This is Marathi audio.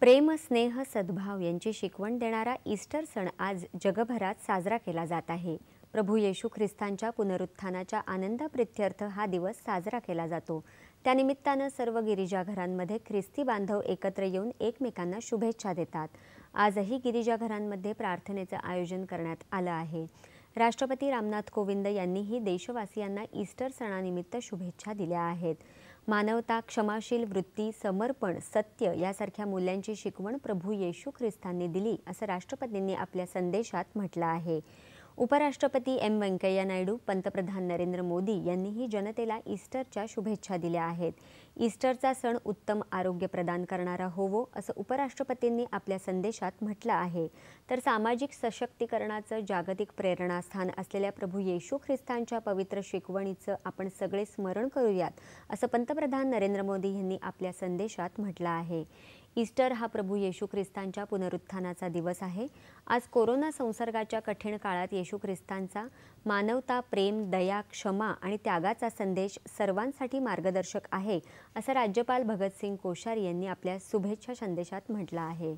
प्रेम स्नेह सद्भाव यांची शिकवण देणारा ईस्टर सण आज जगभरात साजरा केला जात आहे प्रभू येशू ख्रिस्तांच्या पुनरुत्थानाच्या आनंदाप्रित्यर्थ हा दिवस साजरा केला जातो त्यानिमित्तानं सर्व गिरिजाघरांमध्ये ख्रिस्ती बांधव एकत्र येऊन एकमेकांना शुभेच्छा देतात आजही गिरिजाघरांमध्ये प्रार्थनेचं आयोजन करण्यात आलं आहे राष्ट्रपती रामनाथ कोविंद यांनीही देशवासियांना ईस्टर सणानिमित्त शुभेच्छा दिल्या आहेत मानवता क्षमाशील वृत्ती समर्पण सत्य यासारख्या मूल्यांची शिकवण प्रभू येशू ख्रिस्तांनी दिली असं राष्ट्रपतींनी आपल्या संदेशात म्हटलं आहे उपराष्ट्रपती एम व्यंकय्या नायडू पंतप्रधान नरेंद्र मोदी यांनीही जनतेला ईस्टरच्या शुभेच्छा दिल्या आहेत ईस्टरचा सण उत्तम आरोग्य प्रदान करणारा होवो असं उपराष्ट्रपतींनी आपल्या संदेशात म्हटलं आहे तर सामाजिक सशक्तीकरणाचं जागतिक प्रेरणास्थान असलेल्या प्रभू येशू ख्रिस्तांच्या पवित्र शिकवणीचं आपण सगळे स्मरण करूयात असं पंतप्रधान नरेंद्र मोदी यांनी आपल्या संदेशात म्हटलं आहे ईस्टर हा प्रभू येशू ख्रिस्तांच्या पुनरुत्थानाचा दिवस आहे आज कोरोना संसर्गाच्या कठीण काळात येशू ख्रिस्तांचा मानवता प्रेम दया क्षमा आणि त्यागाचा संदेश सर्वांसाठी मार्गदर्शक आहे असं राज्यपाल भगतसिंग कोश्यारी यांनी आपल्या शुभेच्छा संदेशात म्हटलं आहे